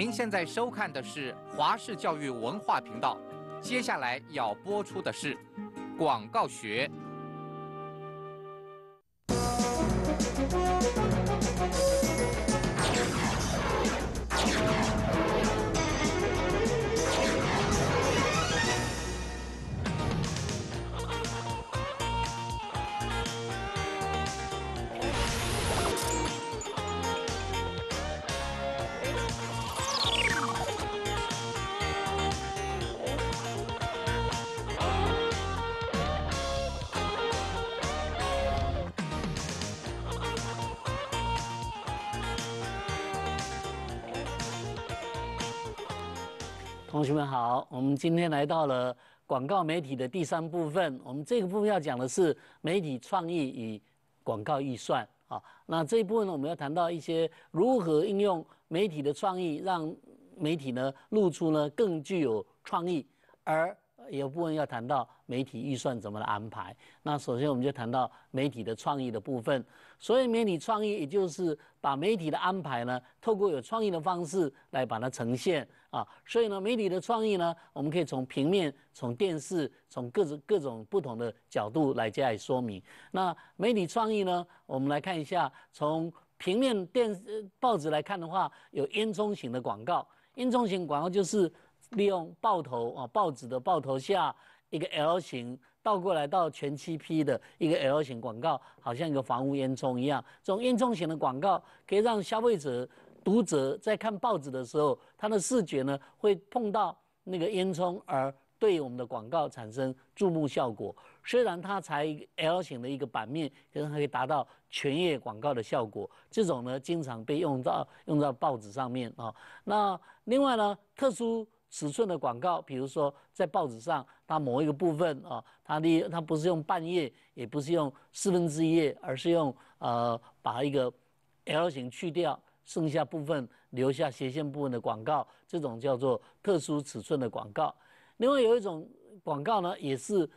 您现在收看的是华视教育文化频道，接下来要播出的是广告学。今天来到了广告媒体的第三部分，我们这个部分要讲的是媒体创意与广告预算啊。那这一部分呢，我们要谈到一些如何应用媒体的创意，让媒体呢露出呢更具有创意，而。有部分要谈到媒体预算怎么来安排。那首先我们就谈到媒体的创意的部分。所以媒体创意也就是把媒体的安排呢，透过有创意的方式来把它呈现啊。所以呢，媒体的创意呢，我们可以从平面、从电视、从各种各种不同的角度来加以说明。那媒体创意呢，我们来看一下，从平面、电报纸来看的话，有烟囱型的广告。烟囱型广告就是。利用报头啊，报纸的报头下一个 L 型倒过来到全七 P 的一个 L 型广告，好像一个房屋烟囱一样。这种烟囱型的广告可以让消费者、读者在看报纸的时候，他的视觉呢会碰到那个烟囱，而对我们的广告产生注目效果。虽然它才 L 型的一个版面，可是可以达到全页广告的效果。这种呢经常被用到用到报纸上面啊。那另外呢，特殊。尺寸的广告，比如说在报纸上，它某一个部分啊，它的它不是用半页，也不是用四分之一页，而是用呃把一个 L 型去掉，剩下部分留下斜线部分的广告，这种叫做特殊尺寸的广告。另外有一种广告呢，也是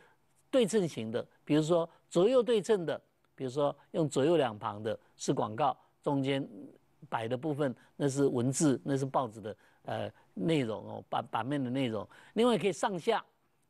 对称型的，比如说左右对称的，比如说用左右两旁的是广告，中间摆的部分那是文字，那是报纸的呃。内容哦，版版面的内容，另外可以上下，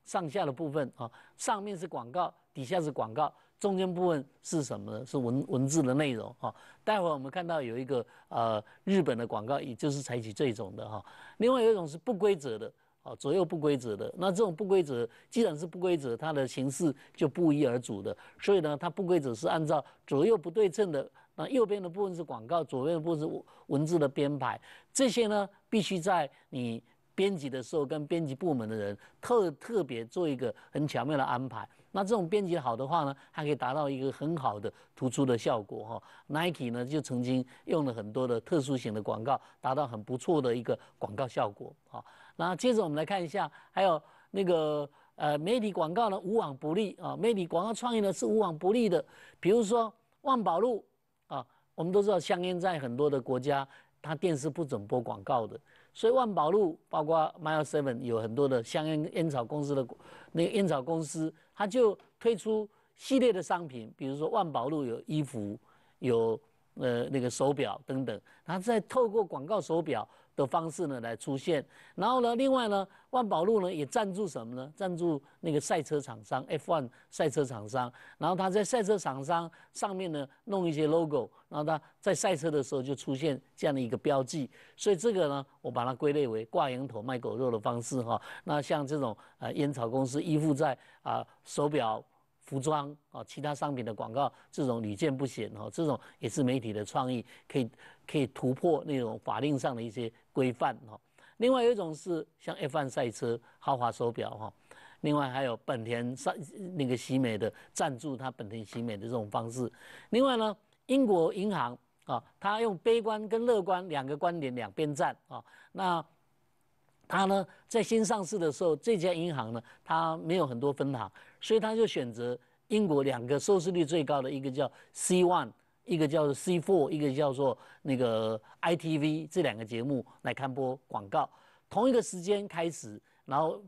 上下的部分啊，上面是广告，底下是广告，中间部分是什么呢？是文文字的内容啊。待会我们看到有一个呃日本的广告，也就是采取这种的哈。另外有一种是不规则的啊，左右不规则的。那这种不规则，既然是不规则，它的形式就不一而足的。所以呢，它不规则是按照左右不对称的。那右边的部分是广告，左边的部分是文字的编排，这些呢必须在你编辑的时候跟编辑部门的人特特别做一个很巧妙的安排。那这种编辑好的话呢，它可以达到一个很好的突出的效果哈。Nike 呢就曾经用了很多的特殊型的广告，达到很不错的一个广告效果。好，那接着我们来看一下，还有那个呃媒体广告呢无往不利啊，媒体广告创意呢是无往不利的，比如说万宝路。我们都知道，香烟在很多的国家，它电视不准播广告的。所以，万宝路包括 Mile Seven 有很多的香烟烟草公司的那个烟草公司，它就推出系列的商品，比如说万宝路有衣服，有呃那个手表等等，它在再透过广告手表。的方式呢来出现，然后呢，另外呢，万宝路呢也赞助什么呢？赞助那个赛车厂商 F1 赛车厂商，然后他在赛车厂商上面呢弄一些 logo，然后他在赛车的时候就出现这样的一个标记。所以这个呢，我把它归类为挂羊头卖狗肉的方式哈。那像这种呃烟草公司依附在啊手表、服装啊其他商品的广告，这种屡见不鲜哈。这种也是媒体的创意可以。可以突破那种法令上的一些规范哈。另外有一种是像 F1 赛车、豪华手表哈。另外还有本田上那个喜美的赞助，他本田喜美的这种方式。另外呢，英国银行啊，他用悲观跟乐观两个观点两边站啊。那他呢，在新上市的时候，这家银行呢，他没有很多分行，所以他就选择英国两个收视率最高的一个叫 C1。一个叫做 c r 一个叫做那个 ITV，这两个节目来看播广告，同一个时间开始，然后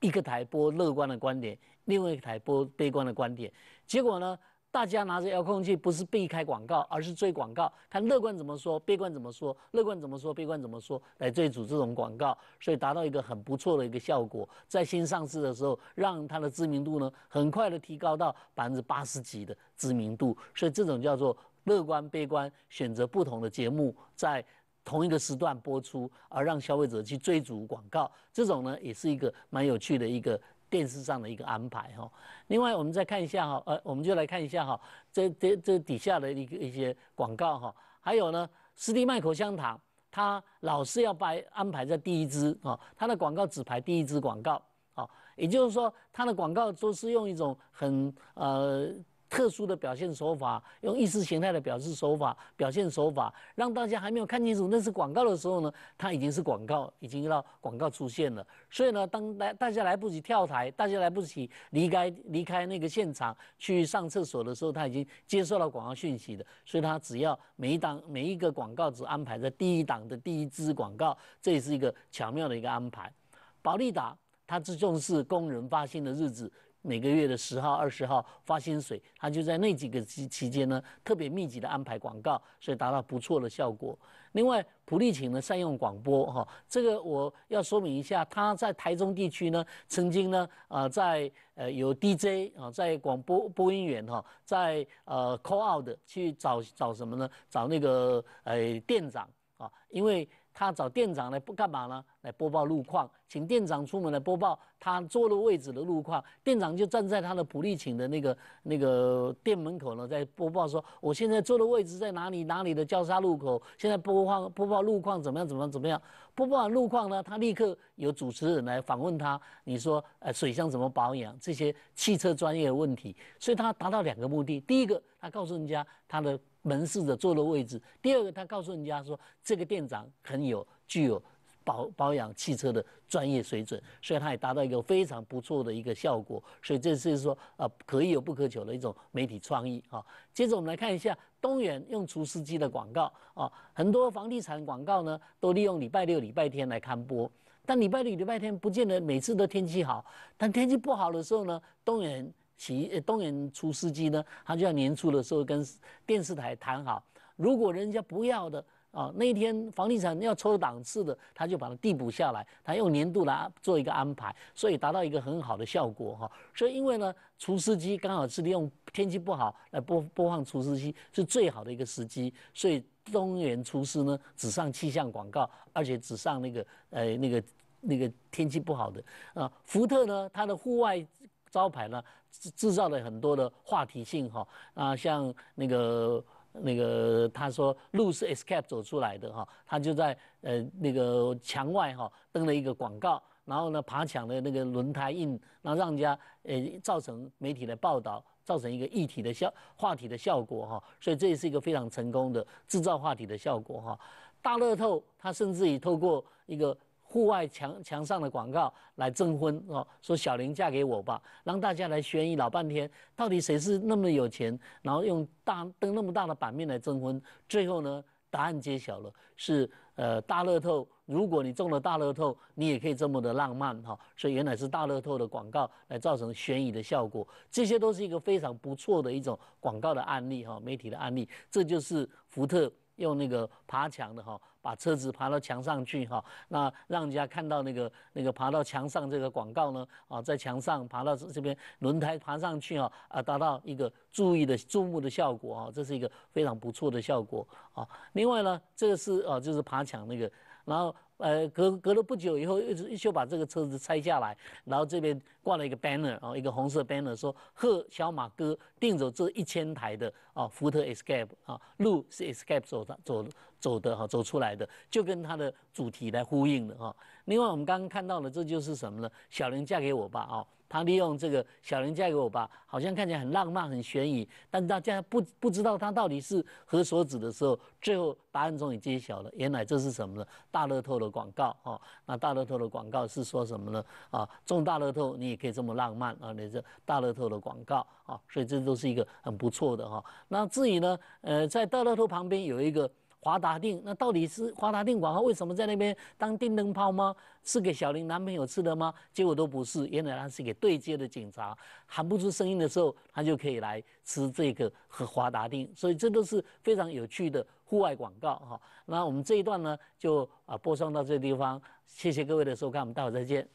一个台播乐观的观点，另外一个台播悲观的观点，结果呢？大家拿着遥控器，不是避开广告，而是追广告。看乐观怎么说，悲观怎么说，乐观怎么说，悲观怎么说，来追逐这种广告，所以达到一个很不错的一个效果。在新上市的时候，让它的知名度呢，很快的提高到百分之八十几的知名度。所以这种叫做乐观、悲观选择不同的节目，在同一个时段播出，而让消费者去追逐广告。这种呢，也是一个蛮有趣的一个。电视上的一个安排哈，另外我们再看一下哈，呃，我们就来看一下哈，这这这底下的一个一些广告哈，还有呢，斯蒂麦口香糖，它老是要摆安排在第一支啊，它的广告只排第一支广告，啊，也就是说它的广告都是用一种很呃。特殊的表现手法，用意识形态的表示手法、表现手法，让大家还没有看清楚那是广告的时候呢，它已经是广告，已经让广告出现了。所以呢，当来大家来不及跳台，大家来不及离开离开那个现场去上厕所的时候，他已经接受了广告讯息的。所以他只要每一档每一个广告只安排在第一档的第一支广告，这也是一个巧妙的一个安排。保利达，它最重视工人发薪的日子。每个月的十号、二十号发薪水，他就在那几个期期间呢，特别密集的安排广告，所以达到不错的效果。另外，普利请呢善用广播哈，这个我要说明一下，他在台中地区呢，曾经呢啊在呃有 DJ 啊，在广播播音员哈，在呃 call out 去找找什么呢？找那个呃店长啊，因为。他找店长来不干嘛呢？来播报路况，请店长出门来播报他坐的位置的路况。店长就站在他的普利请的那个那个店门口呢，在播报说：“我现在坐的位置在哪里？哪里的交叉路口？现在播放播报路况怎么样？怎么样？怎么样？播报完路况呢，他立刻有主持人来访问他。你说，呃，水箱怎么保养？这些汽车专业的问题。所以他达到两个目的：第一个，他告诉人家他的。门市的坐的位置，第二个他告诉人家说，这个店长很有具有保保养汽车的专业水准，所以他也达到一个非常不错的一个效果，所以这是说呃可以有不可求的一种媒体创意啊。接着我们来看一下东原用除湿机的广告啊，很多房地产广告呢都利用礼拜六、礼拜天来看播，但礼拜六、礼拜天不见得每次都天气好，但天气不好的时候呢，东原。其东元除湿机呢，它就在年初的时候跟电视台谈好，如果人家不要的啊，那一天房地产要抽档次的，他就把它递补下来，他用年度来做一个安排，所以达到一个很好的效果哈。所以因为呢，除湿机刚好是利用天气不好来播播放除湿机是最好的一个时机，所以东元除湿呢只上气象广告，而且只上那个呃那个那个天气不好的啊，福特呢它的户外。招牌呢，制制造了很多的话题性哈啊，像那个那个他说路是 escape 走出来的哈，他就在呃那个墙外哈登了一个广告，然后呢爬墙的那个轮胎印，然后让人家呃造成媒体的报道，造成一个议题的效话题的效果哈，所以这也是一个非常成功的制造话题的效果哈。大乐透它甚至于透过一个。户外墙墙上的广告来征婚哦，说小玲嫁给我吧，让大家来悬疑老半天，到底谁是那么有钱，然后用大登那么大的版面来征婚，最后呢答案揭晓了，是呃大乐透，如果你中了大乐透，你也可以这么的浪漫哈，所以原来是大乐透的广告来造成悬疑的效果，这些都是一个非常不错的一种广告的案例哈，媒体的案例，这就是福特用那个爬墙的哈。把车子爬到墙上去哈，那让人家看到那个那个爬到墙上这个广告呢啊，在墙上爬到这边轮胎爬上去啊啊，达到一个注意的注目的效果啊，这是一个非常不错的效果啊。另外呢，这个是啊，就是爬墙那个，然后。呃，隔隔了不久以后，一直一把这个车子拆下来，然后这边挂了一个 banner，啊、一个红色 banner 说：“贺小马哥订走这一千台的啊，福特 Escape 啊，路是 Escape 走的走走的哈，走出来的，就跟它的主题来呼应的哈。另外我们刚刚看到的，这就是什么呢？小玲嫁给我吧啊。”他利用这个小林嫁给我吧，好像看起来很浪漫、很悬疑，但大家不不知道他到底是何所指的时候，最后答案终于揭晓了。原来这是什么呢？大乐透的广告哦。那大乐透的广告是说什么呢？啊，中大乐透你也可以这么浪漫啊！你这大乐透的广告啊，所以这都是一个很不错的哈。那至于呢，呃，在大乐透旁边有一个。华达定，那到底是华达定广告为什么在那边当电灯泡吗？是给小林男朋友吃的吗？结果都不是，原来他是给对接的警察喊不出声音的时候，他就可以来吃这个和华达定。所以这都是非常有趣的户外广告哈。那我们这一段呢，就啊播送到这个地方，谢谢各位的收看，我们待会再见。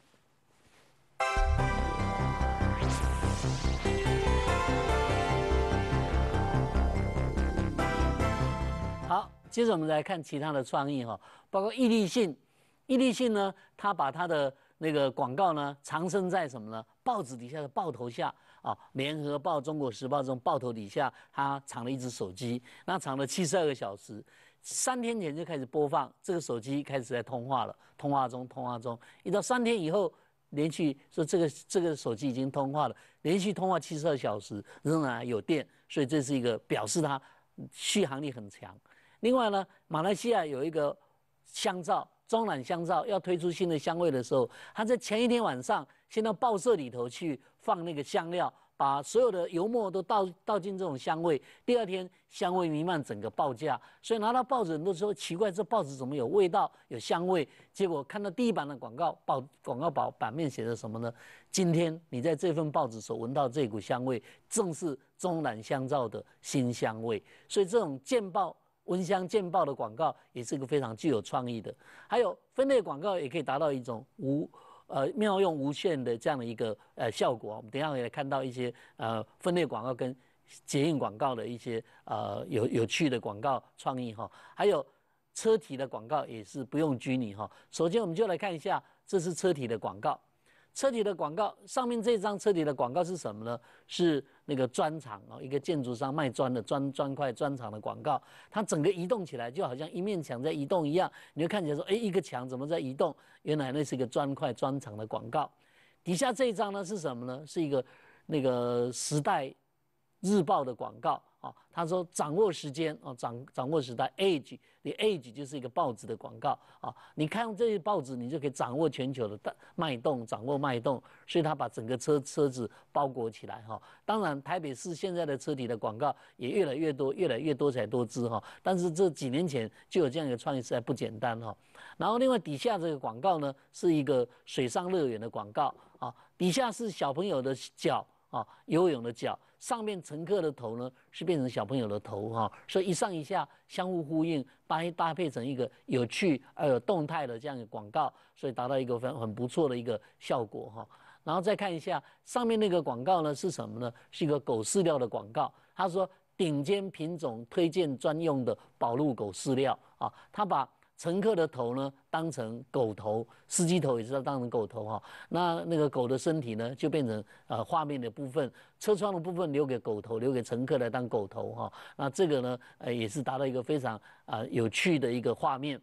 接着我们来看其他的创意哈，包括毅力信，毅力信呢，他把他的那个广告呢藏身在什么呢？报纸底下的报头下啊，《联合报》《中国时报》这种报头底下，他藏了一只手机，那藏了七十二个小时，三天前就开始播放，这个手机开始在通话了，通话中，通话中，一到三天以后，连续说这个这个手机已经通话了，连续通话七十二小时仍然有电，所以这是一个表示它续航力很强。另外呢，马来西亚有一个香皂，中南香皂要推出新的香味的时候，他在前一天晚上先到报社里头去放那个香料，把所有的油墨都倒倒进这种香味。第二天，香味弥漫整个报价，所以拿到报纸，人都说奇怪，这报纸怎么有味道、有香味？结果看到第一版的广告，报广告版版面写的什么呢？今天你在这份报纸所闻到这股香味，正是中南香皂的新香味。所以这种见报。蚊香剑报的广告也是一个非常具有创意的，还有分类广告也可以达到一种无呃妙用无限的这样的一个呃效果。我们等下也看到一些呃分类广告跟剪印广告的一些呃有有趣的广告创意哈。还有车体的广告也是不用拘泥哈。首先我们就来看一下，这是车体的广告。车体的广告上面这张车体的广告是什么呢？是。那个砖厂哦，一个建筑商卖砖的砖砖块砖厂的广告，它整个移动起来，就好像一面墙在移动一样，你就看起来说，哎，一个墙怎么在移动？原来那是一个砖块砖厂的广告。底下这一张呢是什么呢？是一个那个《时代日报》的广告。啊，他说掌握时间啊，掌掌握时代，age，你 age 就是一个报纸的广告啊，你看这些报纸，你就可以掌握全球的脉动，掌握脉动，所以他把整个车车子包裹起来哈。当然，台北市现在的车体的广告也越来越多，越来越多彩多姿哈。但是这几年前就有这样一个创意，实在不简单哈。然后另外底下这个广告呢，是一个水上乐园的广告啊，底下是小朋友的脚。啊，游泳的脚上面乘客的头呢是变成小朋友的头哈，所以一上一下相互呼应，搭搭配成一个有趣、而有动态的这样的广告，所以达到一个很很不错的一个效果哈。然后再看一下上面那个广告呢是什么呢？是一个狗饲料的广告，他说顶尖品种推荐专用的宝路狗饲料啊，他把。乘客的头呢，当成狗头，司机头也是要当成狗头哈。那那个狗的身体呢，就变成呃画面的部分，车窗的部分留给狗头，留给乘客来当狗头哈。那这个呢，呃，也是达到一个非常啊有趣的一个画面。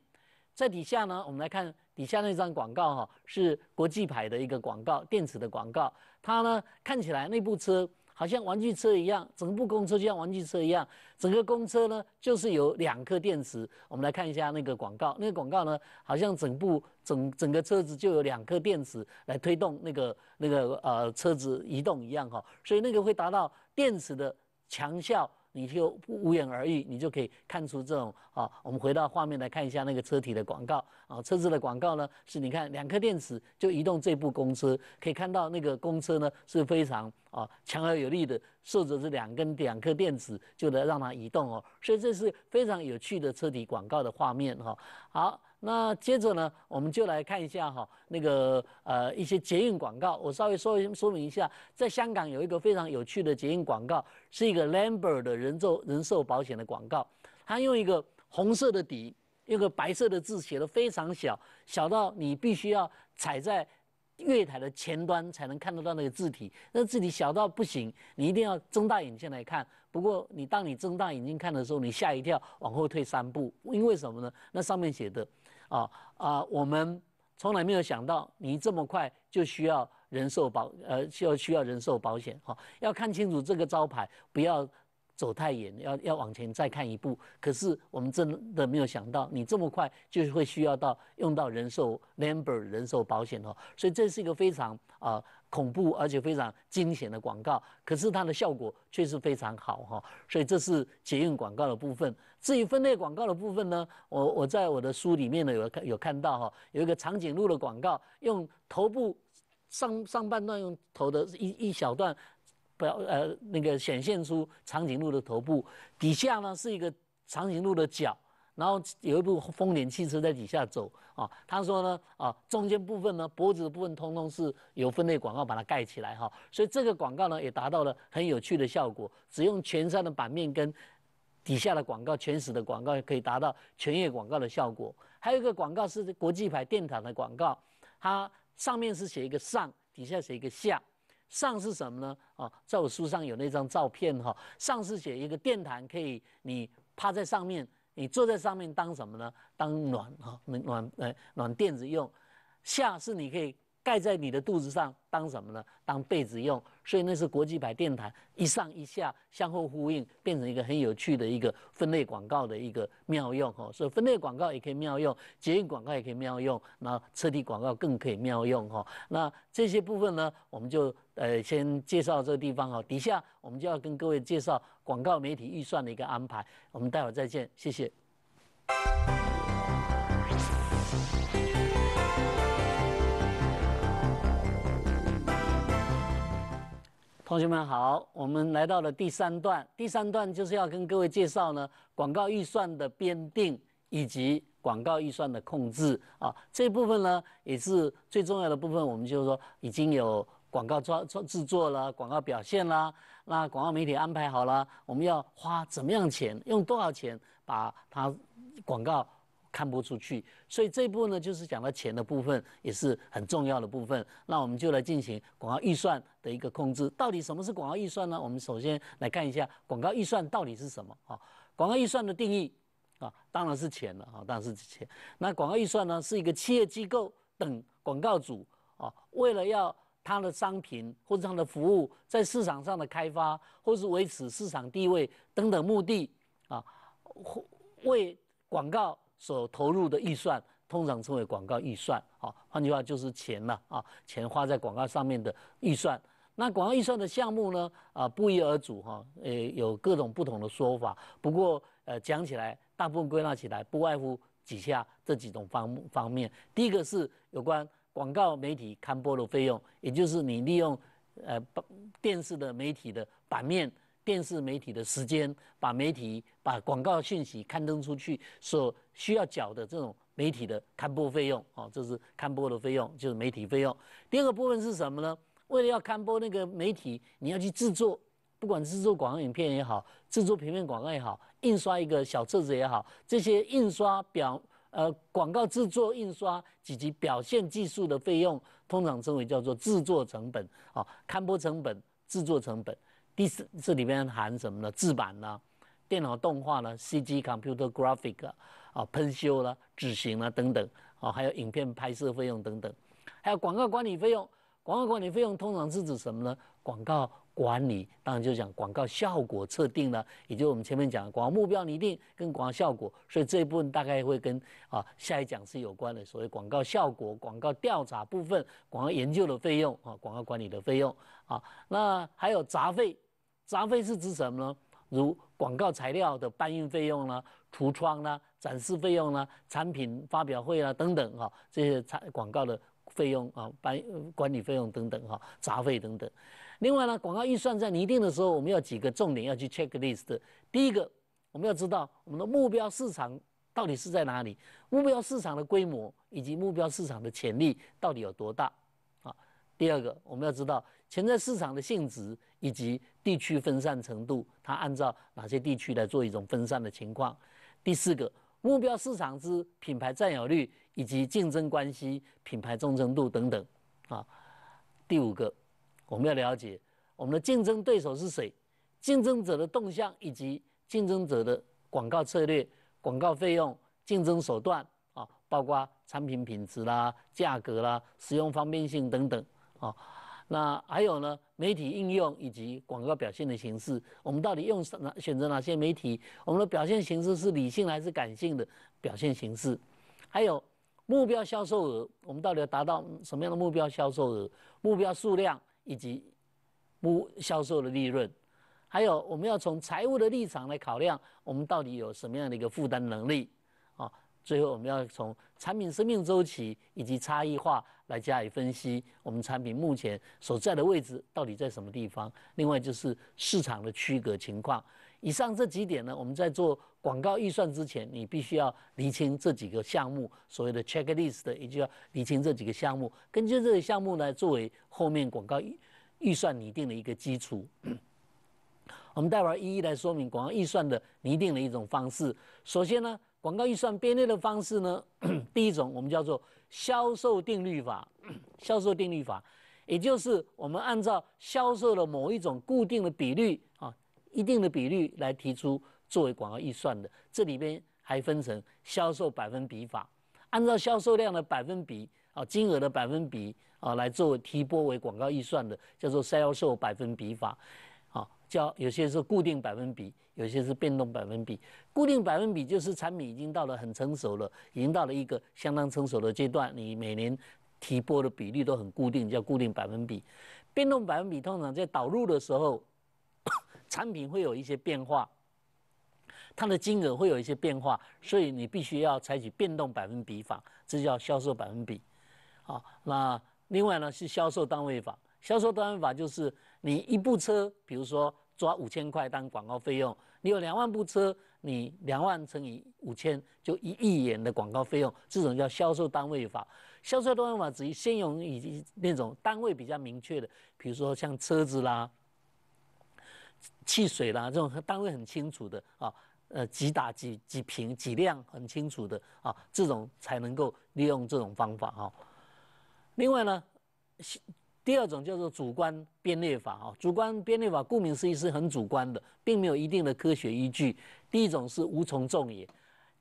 在底下呢，我们来看底下那张广告哈，是国际牌的一个广告，电子的广告。它呢看起来那部车。好像玩具车一样，整部公车就像玩具车一样，整个公车呢就是有两颗电池。我们来看一下那个广告，那个广告呢，好像整部整整个车子就有两颗电池来推动那个那个呃车子移动一样哈，所以那个会达到电池的强效。你就无言而喻，你就可以看出这种啊。我们回到画面来看一下那个车体的广告啊，车子的广告呢，是你看两颗电池就移动这部公车，可以看到那个公车呢是非常啊强而有力的，受着这两根两颗电池就能让它移动哦，所以这是非常有趣的车体广告的画面哈。好。那接着呢，我们就来看一下哈，那个呃一些捷运广告。我稍微说说明一下，在香港有一个非常有趣的捷运广告，是一个 Lambert 人寿人寿保险的广告。它用一个红色的底，用个白色的字写的非常小，小到你必须要踩在月台的前端才能看得到那个字体。那字体小到不行，你一定要睁大眼睛来看。不过你当你睁大眼睛看的时候，你吓一跳，往后退三步，因为什么呢？那上面写的。啊啊！我们从来没有想到你这么快就需要人寿保，呃，需要需要人寿保险。哈，要看清楚这个招牌，不要走太远，要要往前再看一步。可是我们真的没有想到，你这么快就会需要到用到人寿 m e m b e r 人寿保险了。所以这是一个非常啊。恐怖而且非常惊险的广告，可是它的效果却是非常好哈，所以这是捷运广告的部分。至于分类广告的部分呢，我我在我的书里面呢有看有看到哈，有一个长颈鹿的广告，用头部上上半段用头的一一小段不要呃那个显现出长颈鹿的头部，底下呢是一个长颈鹿的脚。然后有一部丰田汽车在底下走啊，他说呢啊，中间部分呢，脖子的部分通通是有分类广告把它盖起来哈，所以这个广告呢也达到了很有趣的效果，只用全山的版面跟底下的广告，全时的广告可以达到全页广告的效果。还有一个广告是国际牌电台的广告，它上面是写一个上，底下写一个下，上是什么呢？啊，在我书上有那张照片哈，上是写一个电毯，可以你趴在上面。你坐在上面当什么呢？当暖哈，暖呃暖垫子用。下是你可以盖在你的肚子上当什么呢？当被子用。所以那是国际牌电毯，一上一下相互呼应，变成一个很有趣的一个分类广告的一个妙用哈。所以分类广告也可以妙用，捷运广告也可以妙用，那车体广告更可以妙用哈。那这些部分呢，我们就呃先介绍这个地方哈。底下我们就要跟各位介绍。广告媒体预算的一个安排，我们待会儿再见，谢谢。同学们好，我们来到了第三段，第三段就是要跟各位介绍呢广告预算的编定以及广告预算的控制啊，这部分呢也是最重要的部分。我们就是说已经有广告创创制作了，广告表现了。那广告媒体安排好了，我们要花怎么样钱？用多少钱把它广告看播出去？所以这部分呢，就是讲到钱的部分，也是很重要的部分。那我们就来进行广告预算的一个控制。到底什么是广告预算呢？我们首先来看一下广告预算到底是什么啊？广告预算的定义啊，当然是钱了啊，当然是钱。那广告预算呢，是一个企业机构等广告主啊，为了要。它的商品或者它的服务在市场上的开发，或是维持市场地位等等目的啊，为广告所投入的预算，通常称为广告预算。好，换句话就是钱了啊，钱花在广告上面的预算。那广告预算的项目呢？啊，不一而足哈，呃，有各种不同的说法。不过呃，讲起来，大部分归纳起来，不外乎几下这几种方方面。第一个是有关。广告媒体刊播的费用，也就是你利用呃电视的媒体的版面、电视媒体的时间，把媒体把广告信息刊登出去，所需要缴的这种媒体的刊播费用，哦，这是刊播的费用，就是媒体费用。第二个部分是什么呢？为了要刊播那个媒体，你要去制作，不管制作广告影片也好，制作平面广告也好，印刷一个小册子也好，这些印刷表。呃，广告制作、印刷以及表现技术的费用，通常称为叫做制作成本啊，刊播成本、制作成本。第四，这里面含什么呢？制版呢，电脑动画呢，CG（computer graphic） 啊，喷修啦，纸型啦等等啊，还有影片拍摄费用等等，还有广告管理费用。广告管理费用通常是指什么呢？广告。管理当然就讲广告效果测定了，也就是我们前面讲广告目标，你一定跟广告效果，所以这一部分大概会跟啊下一讲是有关的，所谓广告效果、广告调查部分、广告研究的费用啊、广告管理的费用啊，那还有杂费，杂费是指什么呢？如广告材料的搬运费用啦、橱窗啦、展示费用啦、产品发表会啦等等哈，这些产广告的费用啊、搬管理费用等等哈，杂费等等。另外呢，广告预算在拟定的时候，我们要几个重点要去 check list 第一个，我们要知道我们的目标市场到底是在哪里，目标市场的规模以及目标市场的潜力到底有多大，啊。第二个，我们要知道潜在市场的性质以及地区分散程度，它按照哪些地区来做一种分散的情况。第四个，目标市场之品牌占有率以及竞争关系、品牌忠诚度等等，啊。第五个。我们要了解我们的竞争对手是谁，竞争者的动向以及竞争者的广告策略、广告费用、竞争手段啊，包括产品品质啦、价格啦、使用方便性等等啊。那还有呢，媒体应用以及广告表现的形式，我们到底用哪选择哪些媒体？我们的表现形式是理性还是感性的表现形式？还有目标销售额，我们到底要达到什么样的目标销售额？目标数量？以及不销售的利润，还有我们要从财务的立场来考量，我们到底有什么样的一个负担能力啊？最后我们要从产品生命周期以及差异化来加以分析，我们产品目前所在的位置到底在什么地方？另外就是市场的区隔情况。以上这几点呢，我们在做广告预算之前，你必须要厘清这几个项目所谓的 checklist 也就要厘清这几个项目。根据这个项目呢，作为后面广告预预算拟定的一个基础。我们待会儿一一来说明广告预算的拟定的一种方式。首先呢，广告预算编列的方式呢，第一种我们叫做销售定律法，销售定律法，也就是我们按照销售的某一种固定的比率。一定的比率来提出作为广告预算的，这里边还分成销售百分比法，按照销售量的百分比啊，金额的百分比啊来做提拨为广告预算的，叫做销售百分比法，啊，叫有些是固定百分比，有些是变动百分比。固定百分比就是产品已经到了很成熟了，已经到了一个相当成熟的阶段，你每年提拨的比例都很固定，叫固定百分比。变动百分比通常在导入的时候。产品会有一些变化，它的金额会有一些变化，所以你必须要采取变动百分比法，这叫销售百分比。好，那另外呢是销售单位法，销售单位法就是你一部车，比如说抓五千块当广告费用，你有两万部车，你两万乘以五千就一亿元的广告费用，这种叫销售单位法。销售单位法只先用以及那种单位比较明确的，比如说像车子啦。汽水啦，这种单位很清楚的啊，呃，几打几几瓶几量很清楚的啊，这种才能够利用这种方法啊。另外呢，第二种叫做主观编列法啊，主观编列法顾名思义是很主观的，并没有一定的科学依据。第一种是无从众也，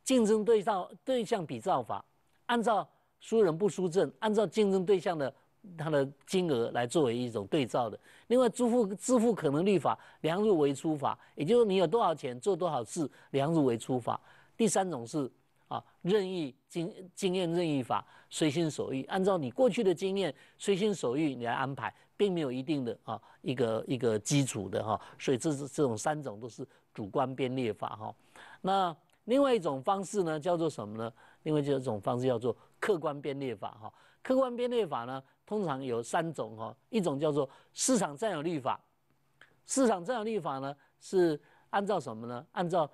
竞争对照对象比照法，按照输人不输阵，按照竞争对象的。它的金额来作为一种对照的。另外，支付支付可能律法量入为出法，也就是你有多少钱做多少事，量入为出法。第三种是啊，任意经经验任意法，随心所欲，按照你过去的经验随心所欲你来安排，并没有一定的啊一个一个基础的哈。所以这是这种三种都是主观编列法哈。那另外一种方式呢，叫做什么呢？另外就一种方式叫做客观编列法哈。客观编列法呢？通常有三种哈，一种叫做市场占有率法。市场占有率法呢是按照什么呢？按照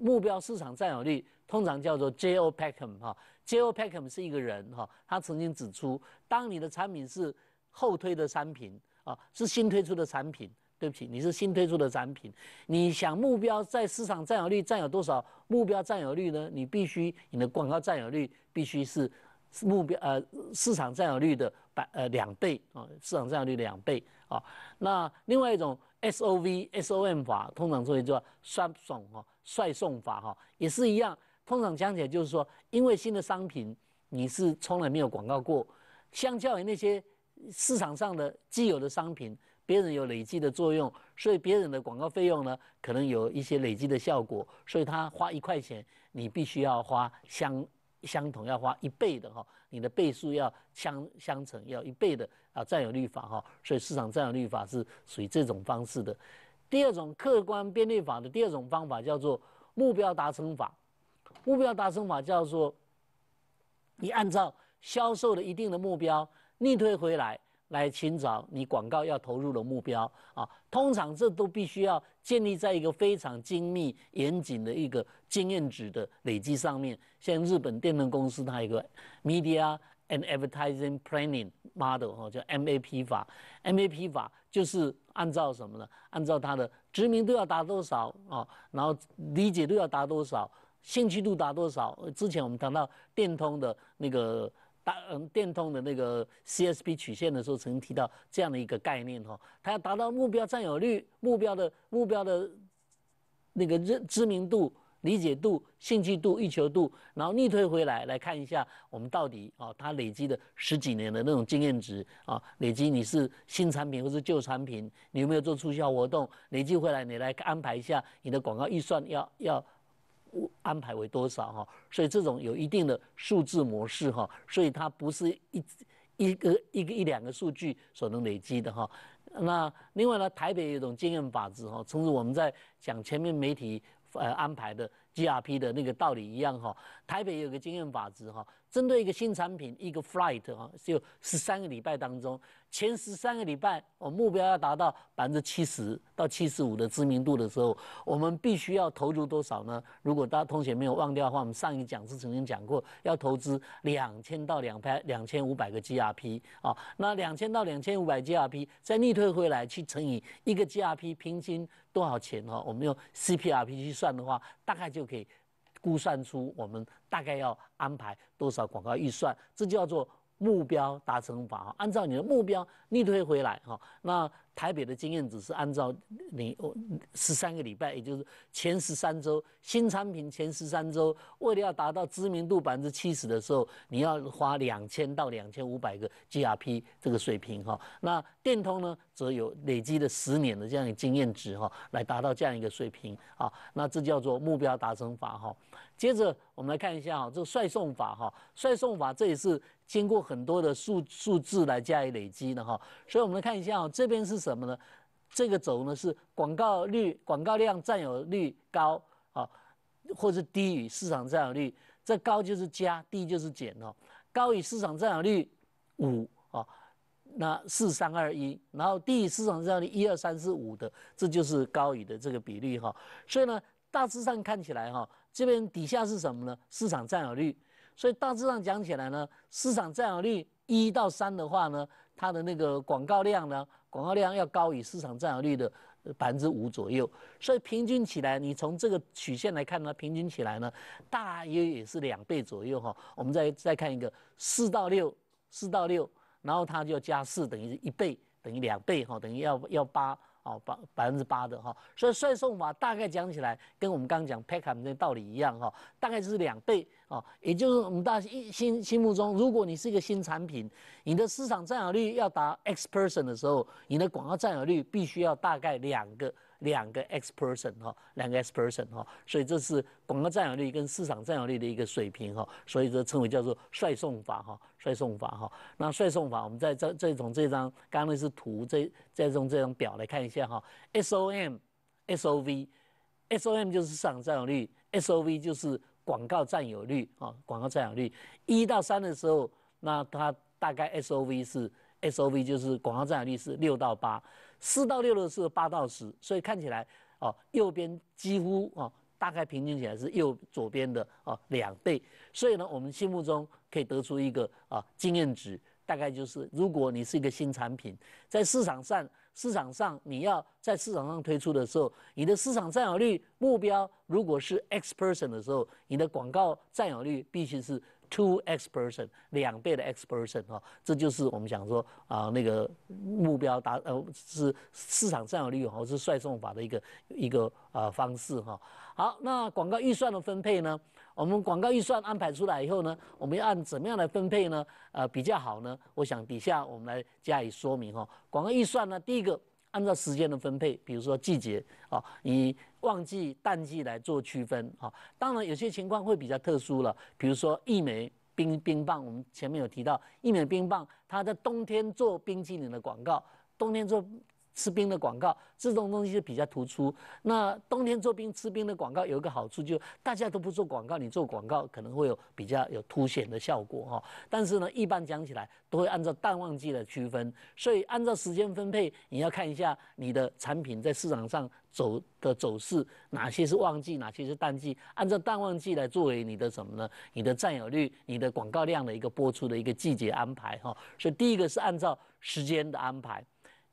目标市场占有率，通常叫做 Jo p e c k h a m 哈。Jo p e c k h a m 是一个人哈，他曾经指出，当你的产品是后推的产品啊，是新推出的产品，对不起，你是新推出的产品，你想目标在市场占有率占有多少目标占有率呢？你必须你的广告占有率必须是目标呃市场占有率的。呃，两倍啊，市场占有率两倍啊。那另外一种 S O V S O M 法，通常作为叫率送哈率送法哈，也是一样。通常讲起来就是说，因为新的商品你是从来没有广告过，相较于那些市场上的既有的商品，别人有累积的作用，所以别人的广告费用呢，可能有一些累积的效果，所以他花一块钱，你必须要花相相同，要花一倍的哈。你的倍数要相相乘，要一倍的啊，占有率法哈，所以市场占有率法是属于这种方式的。第二种客观编列法的第二种方法叫做目标达成法，目标达成法叫做你按照销售的一定的目标逆推回来。来寻找你广告要投入的目标啊，通常这都必须要建立在一个非常精密严谨的一个经验值的累积上面。像日本电能公司它有个 media and advertising planning model 哈，叫 MAP 法。MAP 法就是按照什么呢？按照它的知名度要达多少啊，然后理解度要达多少，兴趣度达多少。之前我们谈到电通的那个。打嗯，电通的那个 C S p 曲线的时候，曾经提到这样的一个概念哈，它要达到目标占有率、目标的目标的，那个知知名度、理解度、兴趣度、欲求度，然后逆推回来来看一下，我们到底哦，它累积的十几年的那种经验值啊，累积你是新产品或是旧产品，你有没有做促销活动？累积回来，你来安排一下你的广告预算要要。安排为多少哈？所以这种有一定的数字模式哈，所以它不是一一个一个一两个数据所能累积的哈。那另外呢，台北有一种经验法则哈，从此我们在讲前面媒体呃安排的。G R P 的那个道理一样哈，台北有个经验法则哈，针对一个新产品一个 flight 哈，只有十三个礼拜当中，前十三个礼拜，我目标要达到百分之七十到七十五的知名度的时候，我们必须要投入多少呢？如果大家同学没有忘掉的话，我们上一讲是曾经讲过，要投资两千到两百两千五百个 G R P 啊，那两千到两千五百 G R P 再逆退回来去乘以一个 G R P 平均多少钱哈？我们用 C P R P 去算的话，大概就。可以估算出我们大概要安排多少广告预算，这叫做。目标达成法哈，按照你的目标逆推回来哈。那台北的经验值是按照你十三个礼拜，也就是前十三周新产品前十三周，为了要达到知名度百分之七十的时候，你要花两千到两千五百个 GRP 这个水平哈。那电通呢，则有累积了十年的这样一个经验值哈，来达到这样一个水平啊。那这叫做目标达成法哈。接着我们来看一下哈，这个率送法哈，率送法这也是。经过很多的数数字来加以累积的哈，所以我们来看一下哦，这边是什么呢？这个轴呢是广告率、广告量占有率高啊，或是低于市场占有率。这高就是加，低就是减哦。高于市场占有率五啊，那四三二一，然后低于市场占有率一二三四五的，这就是高于的这个比率哈。所以呢，大致上看起来哈，这边底下是什么呢？市场占有率。所以大致上讲起来呢，市场占有率一到三的话呢，它的那个广告量呢，广告量要高于市场占有率的百分之五左右。所以平均起来，你从这个曲线来看呢，平均起来呢，大约也是两倍左右哈。我们再再看一个四到六，四到六，然后它就加四，等于一倍，等于两倍哈，等于要要八。哦，百百分之八的哈，所以率送法大概讲起来，跟我们刚刚讲 Packard 那道理一样哈，大概就是两倍哦，也就是我们大一心心目中，如果你是一个新产品，你的市场占有率要达 X p e r s o n 的时候，你的广告占有率必须要大概两个。两个 x person 哈，两个 x person 哈，所以这是广告占有率跟市场占有率的一个水平哈，所以这称为叫做率送法哈，率送法哈。那率送法，我们再再再从这张刚那是图，再再用这张表来看一下哈。S O M，S O V，S O M 就是市场占有率，S O V 就是广告占有率啊，广告占有率一到三的时候，那它大概 S O V 是 S O V 就是广告占有率是六到八。四到六的是八到十，所以看起来哦，右边几乎哦，大概平均起来是右左边的哦两倍。所以呢，我们心目中可以得出一个啊经验值，大概就是，如果你是一个新产品，在市场上市场上你要在市场上推出的时候，你的市场占有率目标如果是 X p e r s o n 的时候，你的广告占有率必须是。two x person 两倍的 x person 哈，这就是我们想说啊那个目标达呃是市场占有率，哦，是率送法的一个一个呃方式哈。好，那广告预算的分配呢？我们广告预算安排出来以后呢，我们要按怎么样来分配呢？呃比较好呢？我想底下我们来加以说明哈。广告预算呢，第一个。按照时间的分配，比如说季节啊，以旺季、淡季来做区分啊。当然有些情况会比较特殊了，比如说一枚。冰冰棒，我们前面有提到一美冰棒，它在冬天做冰淇淋的广告，冬天做。吃冰的广告，这种东西比较突出。那冬天做冰吃冰的广告有一个好处，就大家都不做广告，你做广告可能会有比较有凸显的效果哈。但是呢，一般讲起来都会按照淡旺季来区分，所以按照时间分配，你要看一下你的产品在市场上走的走势，哪些是旺季，哪些是淡季，按照淡旺季来作为你的什么呢？你的占有率、你的广告量的一个播出的一个季节安排哈。所以第一个是按照时间的安排。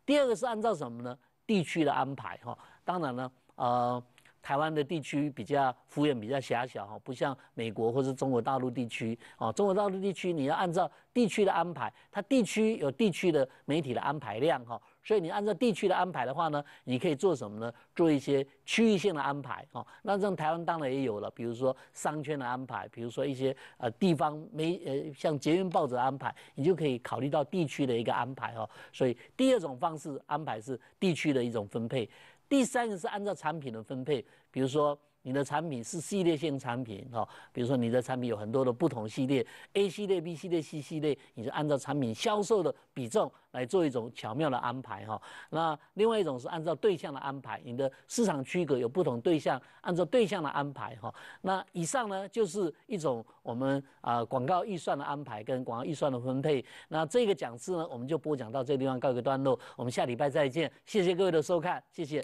第二个是按照什么呢？地区的安排哈。当然呢，呃，台湾的地区比较幅员比较狭小哈，不像美国或者中国大陆地区。哦，中国大陆地区你要按照地区的安排，它地区有地区的媒体的安排量哈。所以你按照地区的安排的话呢，你可以做什么呢？做一些区域性的安排哦。那像台湾当然也有了，比如说商圈的安排，比如说一些呃地方没呃像捷运报纸安排，你就可以考虑到地区的一个安排哦。所以第二种方式安排是地区的一种分配，第三个是按照产品的分配，比如说。你的产品是系列性产品哈，比如说你的产品有很多的不同系列，A 系列、B 系列、C 系列，你就按照产品销售的比重来做一种巧妙的安排哈。那另外一种是按照对象的安排，你的市场区隔有不同对象，按照对象的安排哈。那以上呢就是一种我们啊广告预算的安排跟广告预算的分配。那这个讲次呢我们就播讲到这个地方告一个段落，我们下礼拜再见，谢谢各位的收看，谢谢。